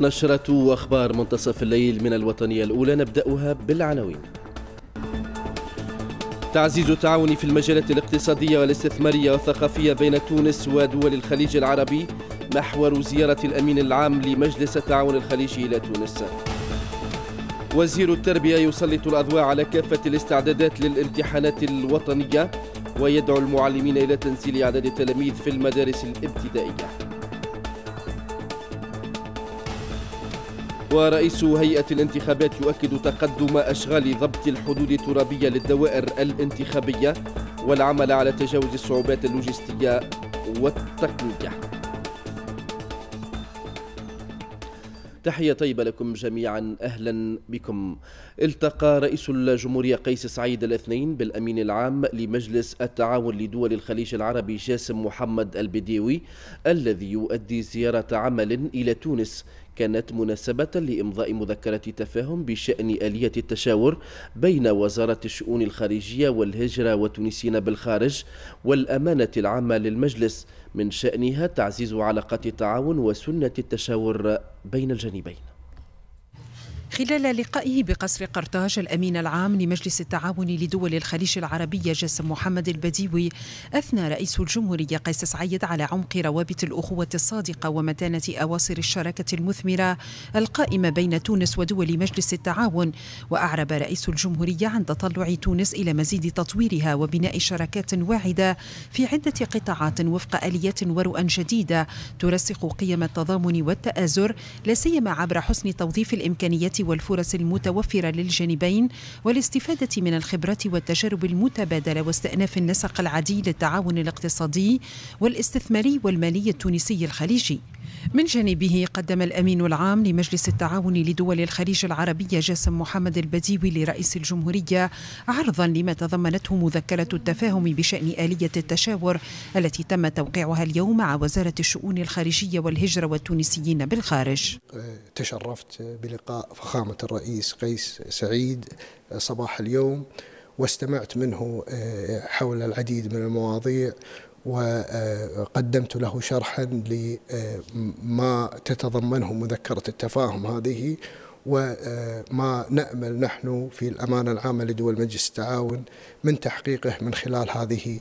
نشرة أخبار منتصف الليل من الوطنية الأولى نبدأها بالعناوين تعزيز التعاون في المجالات الاقتصادية والاستثمارية والثقافية بين تونس ودول الخليج العربي محور زيارة الأمين العام لمجلس التعاون الخليجي إلى تونس وزير التربية يسلط الأضواء على كافة الاستعدادات للامتحانات الوطنية ويدعو المعلمين إلى تنزيل أعداد التلاميذ في المدارس الابتدائية ورئيس هيئة الانتخابات يؤكد تقدم أشغال ضبط الحدود الترابية للدوائر الانتخابية والعمل على تجاوز الصعوبات اللوجستية والتقنية تحية طيبة لكم جميعا أهلا بكم التقى رئيس الجمهورية قيس سعيد الاثنين بالأمين العام لمجلس التعاون لدول الخليج العربي جاسم محمد البديوي الذي يؤدي زيارة عمل إلى تونس كانت مناسبة لإمضاء مذكرة تفاهم بشأن آلية التشاور بين وزارة الشؤون الخارجية والهجرة والتونسيين بالخارج والأمانة العامة للمجلس من شأنها تعزيز علاقات التعاون وسنة التشاور بين الجانبين خلال لقائه بقصر قرطاج الأمين العام لمجلس التعاون لدول الخليج العربية جاسم محمد البديوي أثنى رئيس الجمهورية قيس سعيد على عمق روابط الأخوة الصادقة ومتانة أواصر الشراكة المثمرة القائمة بين تونس ودول مجلس التعاون وأعرب رئيس الجمهورية عن تطلع تونس إلى مزيد تطويرها وبناء شراكات واعدة في عدة قطاعات وفق آليات ورؤى جديدة ترسخ قيم التضامن والتآزر لا سيما عبر حسن توظيف الإمكانيات والفرص المتوفرة للجانبين والاستفادة من الخبرات والتجارب المتبادلة واستئناف النسق العادي للتعاون الاقتصادي والاستثماري والمالي التونسي الخليجي من جانبه قدم الأمين العام لمجلس التعاون لدول الخليج العربية جاسم محمد البديوي لرئيس الجمهورية عرضا لما تضمنته مذكرة التفاهم بشأن آلية التشاور التي تم توقيعها اليوم مع وزارة الشؤون الخارجية والهجرة والتونسيين بالخارج تشرفت بلقاء فخامة الرئيس قيس سعيد صباح اليوم واستمعت منه آه، حول العديد من المواضيع وقدمت له شرحا لما تتضمنه مذكرة التفاهم هذه وما نأمل نحن في الأمانة العامة لدول مجلس التعاون من تحقيقه من خلال هذه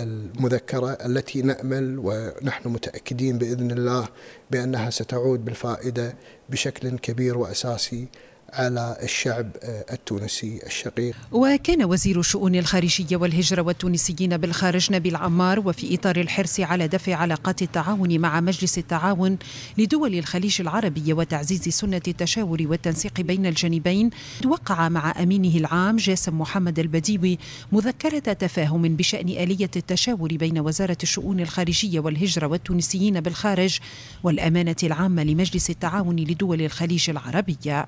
المذكرة التي نأمل ونحن متأكدين بإذن الله بأنها ستعود بالفائدة بشكل كبير وأساسي على الشعب آه، التونسي الشقيق وكان وزير الشؤون الخارجية والهجرة والتونسيين بالخارج نبيل عمار وفي إطار الحرص على دفع علاقات التعاون مع مجلس التعاون لدول الخليج العربي وتعزيز سنة التشاور والتنسيق بين الجانبين توقع مع أمينه العام جاسم محمد البديوي مذكرة تفاهم بشأن آلية التشاور بين وزارة الشؤون الخارجية والهجرة والتونسيين بالخارج والأمانة العامة لمجلس التعاون لدول الخليج العربية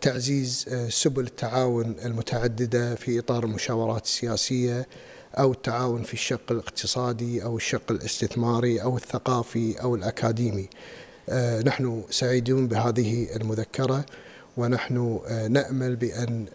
تعزيز آه، سبل التعاون المتعدده في اطار المشاورات السياسيه او التعاون في الشق الاقتصادي او الشق الاستثماري او الثقافي او الاكاديمي. آه، نحن سعيدون بهذه المذكره ونحن آه، نامل بان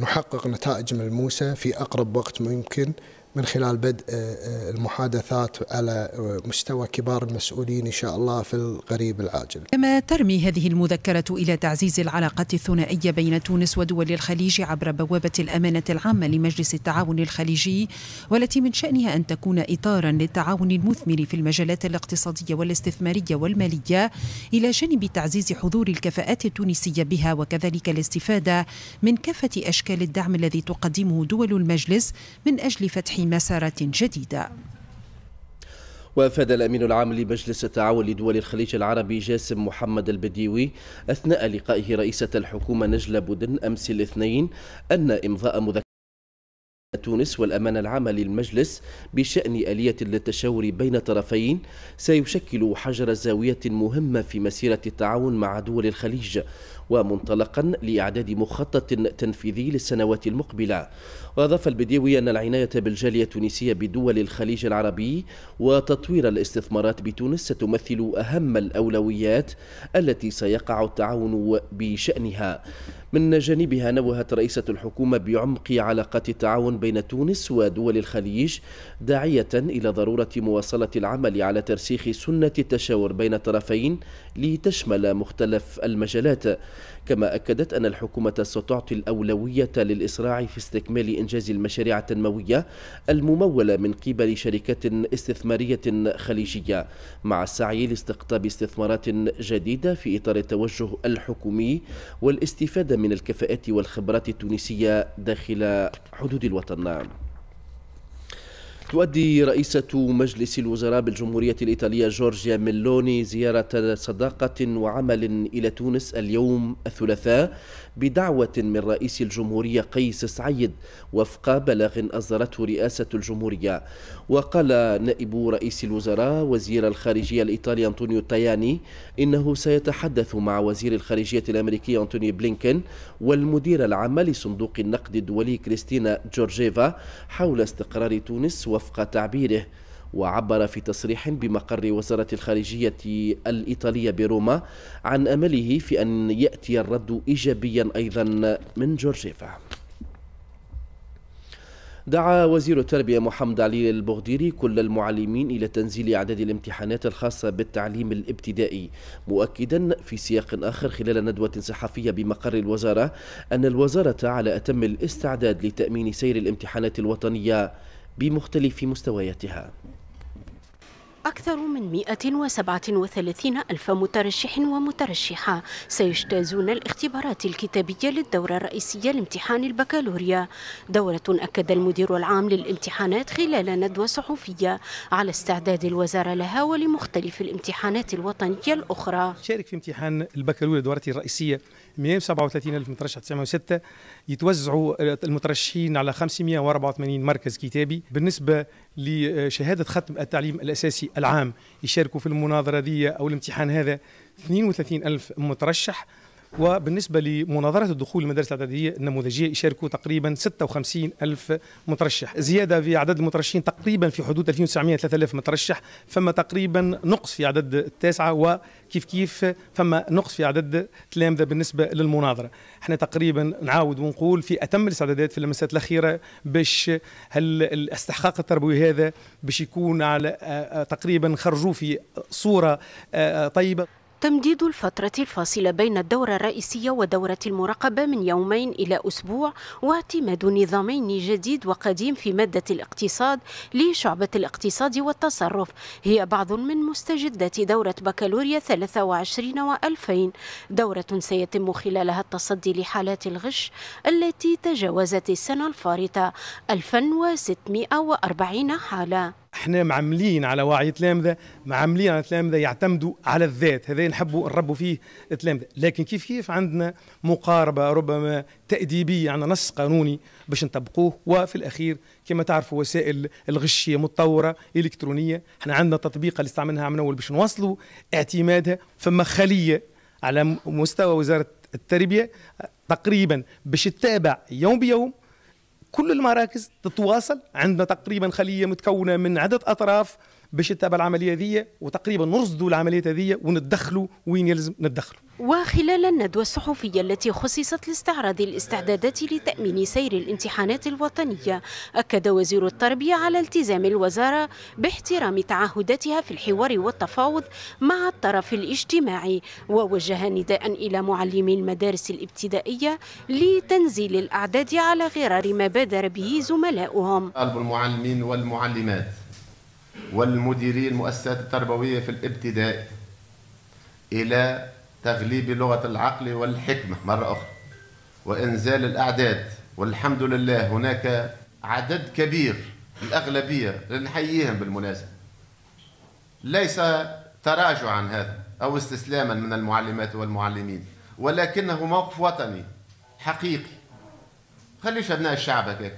نحقق نتائج ملموسه في اقرب وقت ممكن من خلال بدء آه، آه، المحادثات على آه، مستوى كبار المسؤولين إن شاء الله في القريب العاجل كما ترمي هذه المذكرة إلى تعزيز العلاقة الثنائية بين تونس ودول الخليج عبر بوابة الأمانة العامة لمجلس التعاون الخليجي والتي من شأنها أن تكون إطارا للتعاون المثمر في المجالات الاقتصادية والاستثمارية والمالية إلى جانب تعزيز حضور الكفاءات التونسية بها وكذلك الاستفادة من كافة أشكال الدعم الذي تقدمه دول المجلس من أجل فتح مسارات جديدة وافاد الامين العام لمجلس التعاون لدول الخليج العربي جاسم محمد البديوي اثناء لقائه رئيسه الحكومه نجله بودن امس الاثنين ان امضاء مذكرة تونس والأمان العام للمجلس بشأن آلية للتشاور بين الطرفين سيشكل حجر زاوية مهمة في مسيرة التعاون مع دول الخليج ومنطلقا لإعداد مخطط تنفيذي للسنوات المقبلة وأضاف البديوي أن العناية بالجالية التونسية بدول الخليج العربي وتطوير الاستثمارات بتونس ستمثل أهم الأولويات التي سيقع التعاون بشأنها من جانبها نوهت رئيسة الحكومة بعمق علاقات التعاون بين تونس ودول الخليج داعية إلى ضرورة مواصلة العمل على ترسيخ سنة التشاور بين الطرفين لتشمل مختلف المجالات كما أكدت أن الحكومة ستعطي الأولوية للإسراع في استكمال إنجاز المشاريع التنموية الممولة من قبل شركات استثمارية خليجية مع السعي لاستقطاب استثمارات جديدة في إطار التوجه الحكومي والاستفادة من الكفاءات والخبرات التونسية داخل حدود الوطن تؤدي رئيسة مجلس الوزراء بالجمهورية الإيطالية جورجيا ميلوني زيارة صداقة وعمل إلى تونس اليوم الثلاثاء بدعوة من رئيس الجمهورية قيس سعيد وفق بلاغ أصدرته رئاسة الجمهورية وقال نائب رئيس الوزراء وزير الخارجية الإيطالي أنطونيو تاياني إنه سيتحدث مع وزير الخارجية الأمريكي أنطوني بلينكن والمدير العام لصندوق النقد الدولي كريستينا جورجيفا حول استقرار تونس و وفق تعبيره وعبر في تصريح بمقر وزارة الخارجية الإيطالية بروما عن أمله في أن يأتي الرد إيجابيا أيضا من جورجيفا دعا وزير التربية محمد علي البغديري كل المعلمين إلى تنزيل أعداد الامتحانات الخاصة بالتعليم الابتدائي مؤكدا في سياق آخر خلال ندوة صحفية بمقر الوزارة أن الوزارة على أتم الاستعداد لتأمين سير الامتحانات الوطنية بمختلف مستوياتها أكثر من 137 ألف مترشح ومترشحة سيجتازون الاختبارات الكتابية للدورة الرئيسية لامتحان البكالوريا دورة أكد المدير العام للامتحانات خلال ندوة صحفية على استعداد الوزارة لها ولمختلف الامتحانات الوطنية الأخرى شارك في امتحان البكالوريا دورته الرئيسية 137 ألف مترشح 906 يتوزعوا آه، المترشحين على 584 مركز كتابي بالنسبة لشهادة ختم التعليم الأساسي العام يشاركوا في المناظرة دي أو الامتحان هذا 32 ألف مترشح وبالنسبة لمناظرة الدخول المدارس الإعدادية النموذجية يشاركوا تقريبا 56 ألف مترشح زيادة في عدد المترشحين تقريبا في حدود 2900 3000 مترشح فما تقريبا نقص في عدد التاسعة وكيف كيف فما نقص في عدد تلامذة بالنسبة للمناظرة احنا تقريبا نعاود ونقول في أتم الاستعدادات في اللمسات الأخيرة باش الاستحقاق التربوي هذا باش يكون على آه، آه، تقريبا خرجوه في صورة آه، طيبة تمديد الفترة الفاصلة بين الدورة الرئيسية ودورة المراقبة من يومين إلى أسبوع واعتماد نظامين جديد وقديم في مادة الاقتصاد لشعبة الاقتصاد والتصرف هي بعض من مستجدات دورة بكالوريا 23 و2000 دورة سيتم خلالها التصدي لحالات الغش التي تجاوزت السنة الفارطة 1640 حالة احنا معملين على وعي التلامذه معملين على تلامذة يعتمدوا على الذات هذا نحبوا نربوا فيه التلامذه لكن كيف كيف عندنا مقاربه ربما تاديبيه عندنا نص قانوني باش نطبقوه وفي الاخير كما تعرفوا وسائل الغشيه متطوره الكترونيه احنا عندنا تطبيق اللي استعملناها من اول باش نوصلوا اعتمادها فما خليه على مستوى وزاره التربيه تقريبا باش تتابع يوم بيوم كل المراكز تتواصل عندنا تقريبا خليه متكونه من عدد اطراف باش تتابع العمليه ذي وتقريبا نرصدوا العمليه ذي ونتدخلوا وين يلزم نتدخلوا وخلال الندوة الصحفية التي خصصت لاستعراض الاستعدادات لتأمين سير الامتحانات الوطنية أكد وزير التربية على التزام الوزارة باحترام تعهداتها في الحوار والتفاوض مع الطرف الاجتماعي ووجه نداء إلى معلمي المدارس الابتدائية لتنزيل الأعداد على غرار ما بادر به زملاؤهم المعلمين والمعلمات والمديرين المؤسسات التربوية في الابتداء إلى تغليب لغة العقل والحكمة مرة أخرى وإنزال الأعداد والحمد لله هناك عدد كبير الأغلبية لنحييهم بالمناسبة ليس تراجعا هذا أو استسلاما من المعلمات والمعلمين ولكنه موقف وطني حقيقي خليش أبناء الشعب هكاك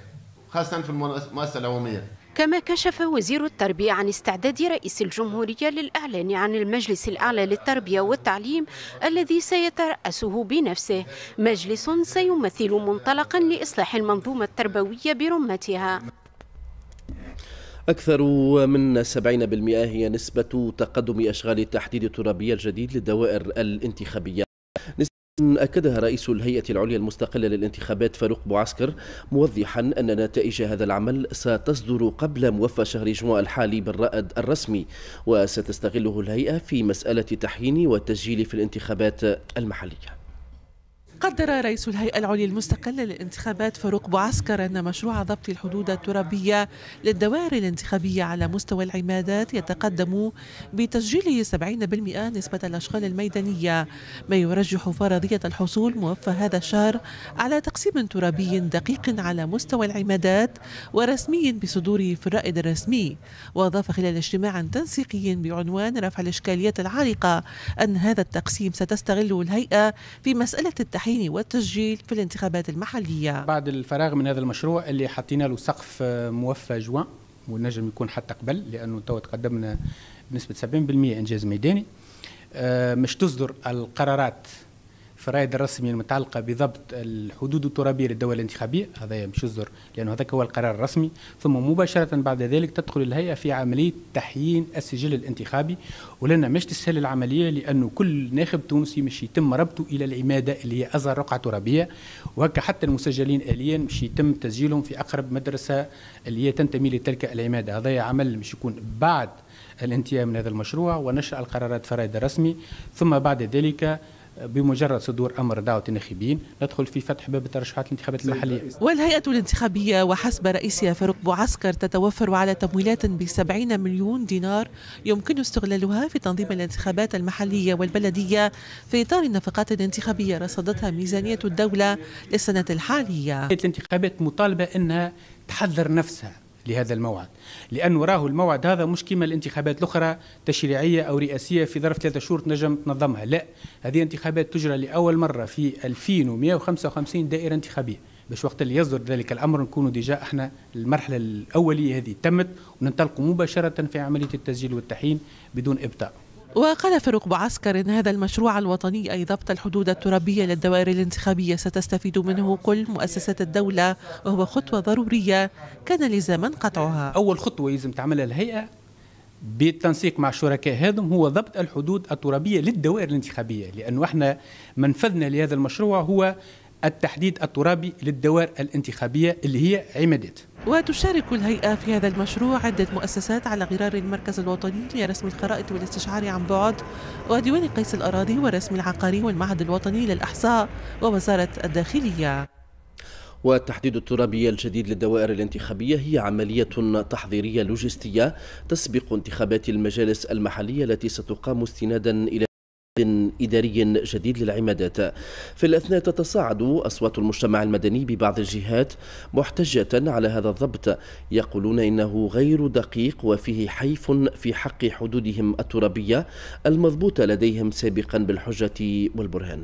خاصة في المؤسسة العمومية كما كشف وزير التربية عن استعداد رئيس الجمهورية للإعلان عن المجلس الأعلى للتربية والتعليم الذي سيترأسه بنفسه مجلس سيمثل منطلقا لإصلاح المنظومة التربوية برمتها أكثر من 70% هي نسبة تقدم أشغال التحديد الترابي الجديد للدوائر الانتخابية أكدها رئيس الهيئة العليا المستقلة للانتخابات فاروق بوعسكر موضحا أن نتائج هذا العمل ستصدر قبل موفى شهر جوان الحالي بالرأد الرسمي وستستغله الهيئة في مسألة تحيين وتسجيل في الانتخابات المحلية قدر رئيس الهيئة العليا المستقلة للانتخابات فاروق بوعسكر أن مشروع ضبط الحدود الترابية للدوائر الانتخابية على مستوى العمادات يتقدم بتسجيل 70% نسبة الأشغال الميدانية ما يرجح فرضية الحصول موفى هذا الشهر على تقسيم ترابي دقيق على مستوى العمادات ورسمي بصدوره في الرائد الرسمي وأضاف خلال اجتماع تنسيقي بعنوان رفع الإشكاليات العالقة أن هذا التقسيم ستستغله الهيئة في مسألة التحية التعيين والتسجيل في الانتخابات المحلية بعد الفراغ من هذا المشروع اللي حطينا له سقف آه، موفى جوان ونجم يكون حتى قبل لأنه تو تقدمنا بنسبة 70% إنجاز ميداني آه، مش تصدر القرارات الفرائض الرسمية الرسمي المتعلقه بضبط الحدود الترابيه للدوله الانتخابيه هذا مش الزر لانه هذاك هو القرار الرسمي ثم مباشره بعد ذلك تدخل الهيئه في عمليه تحيين السجل الانتخابي ولنا مش تسهل العمليه لانه كل ناخب تونسي مش يتم ربطه الى العماده اللي هي اصغر رقعه ترابيه وهكا حتى المسجلين اليا مش يتم تسجيلهم في اقرب مدرسه اللي هي تنتمي لتلك العماده هذا عمل مش يكون بعد الانتهاء من هذا المشروع ونشر القرارات فرائد الرسمي ثم بعد ذلك بمجرد صدور امر دعوه الناخبين ندخل في فتح باب الترشحات الانتخابات المحليه. والهيئه الانتخابيه وحسب رئيسها فاروق بوعسكر تتوفر على تمويلات ب 70 مليون دينار يمكن استغلالها في تنظيم الانتخابات المحليه والبلديه في اطار النفقات الانتخابيه رصدتها ميزانيه الدوله للسنه الحاليه. الانتخابات مطالبه انها تحذر نفسها لهذا الموعد لأن وراه الموعد هذا مش كما الانتخابات الأخرى تشريعية أو رئاسية في ظرف ثلاثة شهور تنجم تنظمها لا هذه انتخابات تجرى لأول مرة في 2155 دائرة انتخابية باش وقت اللي يصدر ذلك الامر نكونوا ديجا احنا المرحله الاوليه هذه تمت وننطلقوا مباشره في عمليه التسجيل والتحين بدون ابطاء وقال فاروق بعسكر إن هذا المشروع الوطني أي ضبط الحدود الترابية للدوائر الانتخابية ستستفيد منه كل مؤسسات الدولة وهو خطوة ضرورية كان لزاما قطعها أول خطوة يلزم تعملها الهيئة بالتنسيق مع الشركاء هذم هو ضبط الحدود الترابية للدوائر الانتخابية لأنه احنا منفذنا لهذا المشروع هو التحديد الترابي للدوائر الانتخابية اللي هي عمادات وتشارك الهيئة في هذا المشروع عدة مؤسسات على غرار المركز الوطني لرسم الخرائط والاستشعار عن بعد وديوان قيس الأراضي والرسم العقاري والمعهد الوطني للأحصاء ووزارة الداخلية والتحديد الترابي الجديد للدوائر الانتخابية هي عملية تحضيرية لوجستية تسبق انتخابات المجالس المحلية التي ستقام استنادا إلى إداري جديد للعمادات في الأثناء تتصاعد أصوات المجتمع المدني ببعض الجهات محتجة على هذا الضبط يقولون إنه غير دقيق وفيه حيف في حق حدودهم الترابية المضبوطة لديهم سابقا بالحجة والبرهان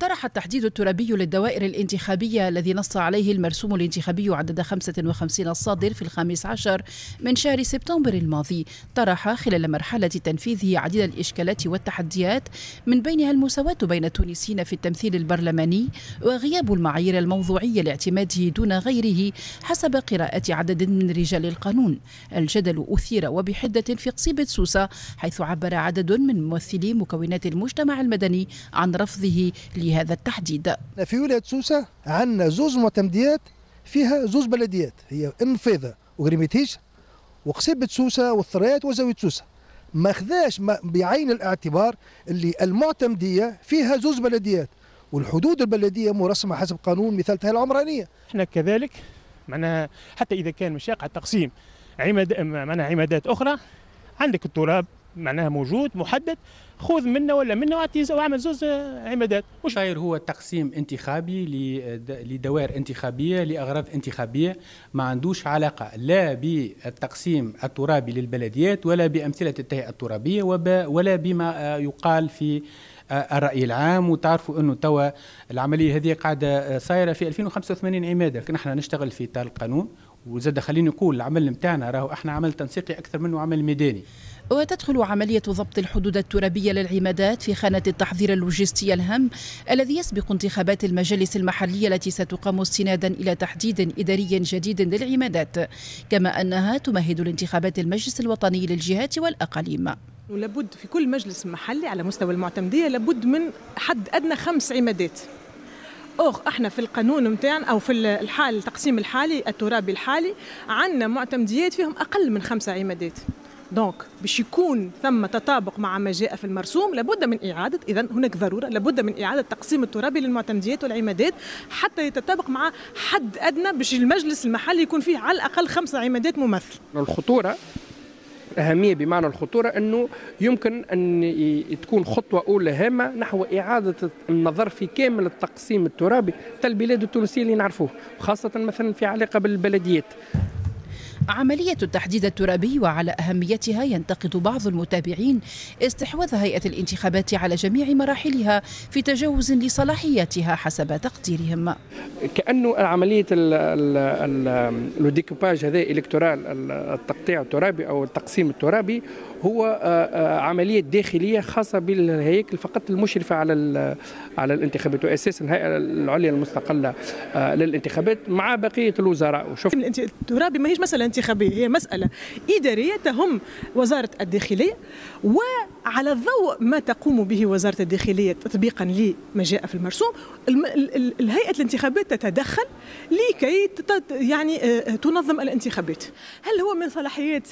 طرح التحديد الترابي للدوائر الانتخابية الذي نص عليه المرسوم الانتخابي عدد 55 الصادر في الخامس عشر من شهر سبتمبر الماضي طرح خلال مرحلة تنفيذه عديد الإشكالات والتحديات من بينها المساواة بين التونسيين في التمثيل البرلماني وغياب المعايير الموضوعية لاعتماده دون غيره حسب قراءة عدد من رجال القانون الجدل أثير وبحدة في قصيبة سوسة حيث عبر عدد من ممثلي مكونات المجتمع المدني عن رفضه في هذا التحديد في ولاية سوسة عندنا زوز معتمديات فيها زوز بلديات هي انفيضه وغريميتيش وقصيبة سوسة والثريات وزاوية سوسة ما خذاش بعين الاعتبار اللي المعتمدية فيها زوز بلديات والحدود البلدية مرسمة حسب قانون مثالتها العمرانية احنا كذلك معناها حتى إذا كان مش يقع التقسيم عماد معناها عمادات أخرى عندك التراب معناها موجود محدد خذ منه ولا منه واعمل زوز آه، عمادات مش صاير هو تقسيم انتخابي لدوائر انتخابيه لاغراض انتخابيه ما عندوش علاقه لا بالتقسيم الترابي للبلديات ولا بامثله التهيئه الترابيه ولا بما آه، يقال في آه، الراي العام وتعرفوا انه توا العمليه هذه قاعده صايره في 2085 عماده نحن نشتغل في اطار القانون وزاد خليني نقول العمل نتاعنا راهو احنا عمل تنسيقي اكثر منه عمل ميداني وتدخل عملية ضبط الحدود الترابية للعمادات في خانة التحضير اللوجستي الهام الذي يسبق انتخابات المجالس المحلية التي ستقام استنادا إلى تحديد إداري جديد للعمادات كما أنها تمهد لانتخابات المجلس الوطني للجهات والأقاليم ولابد في كل مجلس محلي على مستوى المعتمدية لابد من حد أدنى خمس عمادات اوغ احنا في القانون نتاعنا او في الحال التقسيم الحالي الترابي الحالي عندنا معتمديات فيهم اقل من خمسه عمادات دونك باش يكون ثم تطابق مع ما جاء في المرسوم لابد من إعادة إذا هناك ضرورة لابد من إعادة تقسيم التراب للمعتمديات والعمادات حتى يتطابق مع حد أدنى باش المجلس المحلي يكون فيه على الأقل خمسة عمادات ممثل. الخطورة أهمية بمعنى الخطورة أنه يمكن أن تكون خطوة أولى هامة نحو إعادة النظر في كامل التقسيم الترابي تاع البلاد التونسية اللي نعرفوه خاصة مثلا في علاقة بالبلديات عملية التحديد الترابي وعلى أهميتها ينتقد بعض المتابعين استحواذ هيئة الانتخابات على جميع مراحلها في تجاوز لصلاحياتها حسب تقديرهم كأنه عملية الديكوباج هذا الإلكترال التقطيع الترابي أو التقسيم الترابي هو آه، آه، عمليه داخليه خاصه بالهياكل فقط المشرفه على على الانتخابات واساسا الهيئه العليا المستقله آه، للانتخابات مع بقيه الوزراء وشوف ترابي ماهيش مساله انتخابيه هي مساله اداريه تهم وزاره الداخليه وعلى ضوء ما تقوم به وزاره الداخليه تطبيقا لما جاء في المرسوم الهيئه الانتخابات تتدخل لكي يعني تنظم الانتخابات هل هو من صلاحيات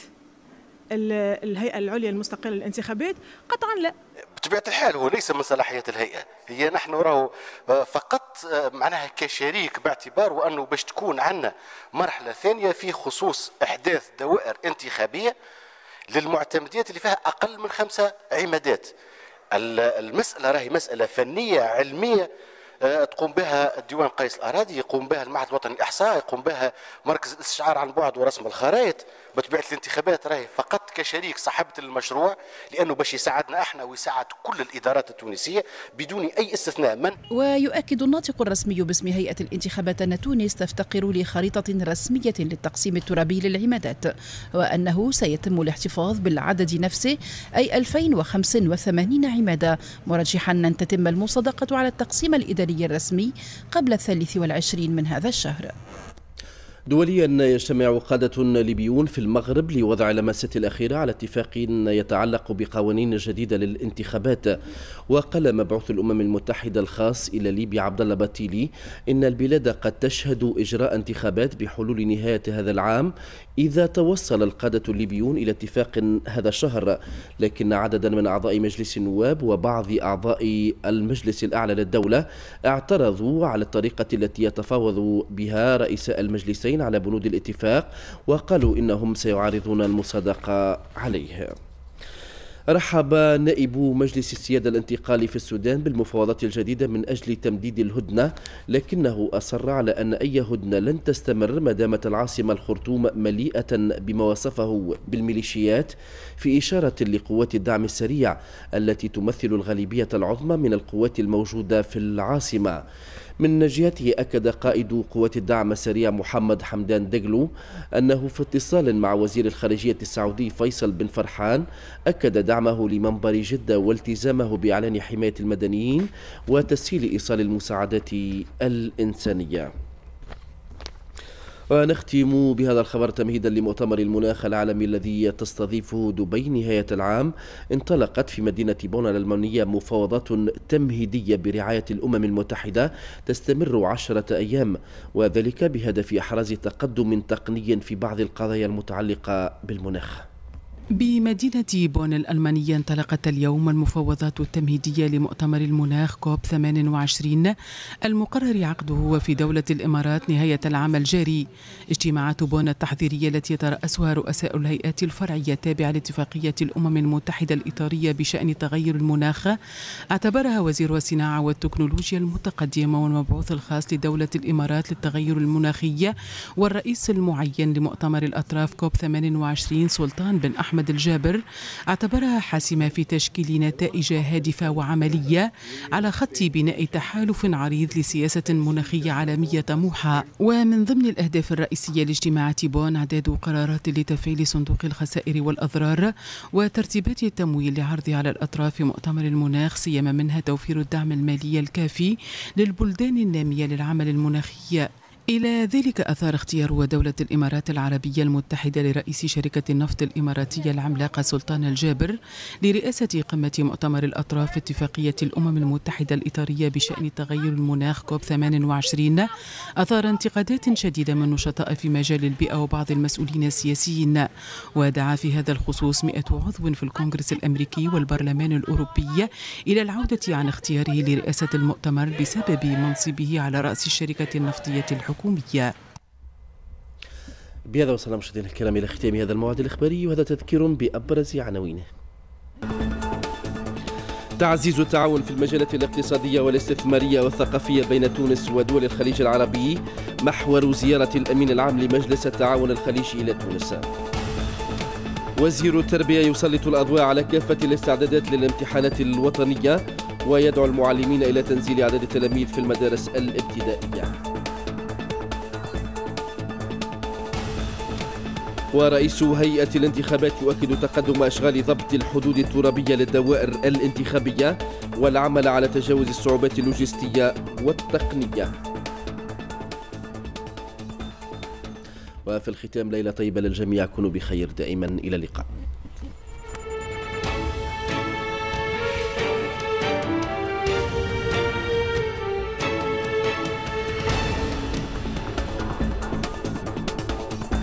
الهيئه العليا المستقله للانتخابات قطعا لا بطبيعه الحال هو ليس من صلاحيات الهيئه هي نحن راهو آه، فقط آه، معناها كشريك باعتبار وانه باش تكون عندنا مرحله ثانيه في خصوص احداث دوائر انتخابيه للمعتمديات اللي فيها اقل من خمسه عمادات المساله راهي مساله فنيه علميه آه، تقوم بها الديوان قيس الاراضي يقوم بها المعهد الوطني الاحصاء يقوم بها مركز الاستشعار عن بعد ورسم الخرائط بطبيعه الانتخابات راهي فقط كشريك صاحبه المشروع لانه باش يساعدنا احنا ويساعد كل الادارات التونسيه بدون اي استثناء من ويؤكد الناطق الرسمي باسم هيئه الانتخابات ان تونس تفتقر لخريطه رسميه للتقسيم الترابي للعمادات وانه سيتم الاحتفاظ بالعدد نفسه اي 2085 عماده مرجحا ان تتم المصادقه على التقسيم الاداري الرسمي قبل الثالث والعشرين من هذا الشهر دوليا يجتمع قادة ليبيون في المغرب لوضع لمسة الأخيرة على اتفاق يتعلق بقوانين جديدة للانتخابات وقال مبعوث الأمم المتحدة الخاص إلى ليبيا عبد الله باتيلي إن البلاد قد تشهد إجراء انتخابات بحلول نهاية هذا العام إذا توصل القادة الليبيون إلى اتفاق هذا الشهر لكن عددا من أعضاء مجلس النواب وبعض أعضاء المجلس الأعلى للدولة اعترضوا على الطريقة التي يتفاوض بها رئيس المجلسين على بنود الاتفاق وقالوا إنهم سيعارضون المصادقة عليه رحب نائب مجلس السيادة الانتقالي في السودان بالمفاوضات الجديدة من أجل تمديد الهدنة لكنه أصر على أن أي هدنة لن تستمر ما دامت العاصمة الخرطوم مليئة بما وصفه بالميليشيات في إشارة لقوات الدعم السريع التي تمثل الغالبية العظمى من القوات الموجودة في العاصمة من جهته أكد قائد قوات الدعم السريع محمد حمدان دجلو أنه في اتصال مع وزير الخارجية السعودي فيصل بن فرحان أكد دعمه لمنبر جدة والتزامه بإعلان حماية المدنيين وتسهيل إيصال المساعدات الإنسانية ونختم بهذا الخبر تمهيدا لمؤتمر المناخ العالمي الذي تستضيفه دبي نهاية العام انطلقت في مدينة بونا الألمانية مفاوضات تمهيدية برعاية الأمم المتحدة تستمر عشرة أيام وذلك بهدف إحراز تقدم تقني في بعض القضايا المتعلقة بالمناخ بمدينة بون الألمانية انطلقت اليوم المفاوضات التمهيدية لمؤتمر المناخ كوب 28 المقرر عقده في دولة الإمارات نهاية العام الجاري اجتماعات بون التحضيرية التي يترأسها رؤساء الهيئات الفرعية التابعة لاتفاقية الأمم المتحدة الإطارية بشأن تغير المناخ اعتبرها وزير الصناعة والتكنولوجيا المتقدمة والمبعوث الخاص لدولة الإمارات للتغير المناخي والرئيس المعين لمؤتمر الأطراف كوب 28 سلطان بن أحمد أحمد الجابر اعتبرها حاسمة في تشكيل نتائج هادفة وعملية على خط بناء تحالف عريض لسياسة مناخية عالمية طموحة ومن ضمن الأهداف الرئيسية لاجتماعات بون إعداد قرارات لتفعيل صندوق الخسائر والأضرار وترتيبات التمويل لعرضها على الأطراف في مؤتمر المناخ سيما منها توفير الدعم المالي الكافي للبلدان النامية للعمل المناخي إلى ذلك أثار اختيار دولة الإمارات العربية المتحدة لرئيس شركة النفط الإماراتية العملاقة سلطان الجابر لرئاسة قمة مؤتمر الأطراف اتفاقية الأمم المتحدة الإطارية بشأن تغير المناخ كوب 28 أثار انتقادات شديدة من نشطاء في مجال البيئة وبعض المسؤولين السياسيين ودعا في هذا الخصوص 100 عضو في الكونغرس الأمريكي والبرلمان الأوروبي إلى العودة عن اختياره لرئاسة المؤتمر بسبب منصبه على رأس الشركة النفطية الحكومية الحكومية بهذا وصلنا مشاهدينا الكرام إلى ختام هذا الموعد الإخباري وهذا تذكير بأبرز عناوينه تعزيز التعاون في المجالات الاقتصادية والاستثمارية والثقافية بين تونس ودول الخليج العربي محور زيارة الأمين العام لمجلس التعاون الخليجي إلى تونس وزير التربية يسلط الأضواء على كافة الاستعدادات للامتحانات الوطنية ويدعو المعلمين إلى تنزيل عدد التلاميذ في المدارس الابتدائية ورئيس هيئة الانتخابات يؤكد تقدم أشغال ضبط الحدود الترابية للدوائر الانتخابية والعمل على تجاوز الصعوبات اللوجستية والتقنية وفي الختام ليلة طيبة للجميع كونوا بخير دائما إلى اللقاء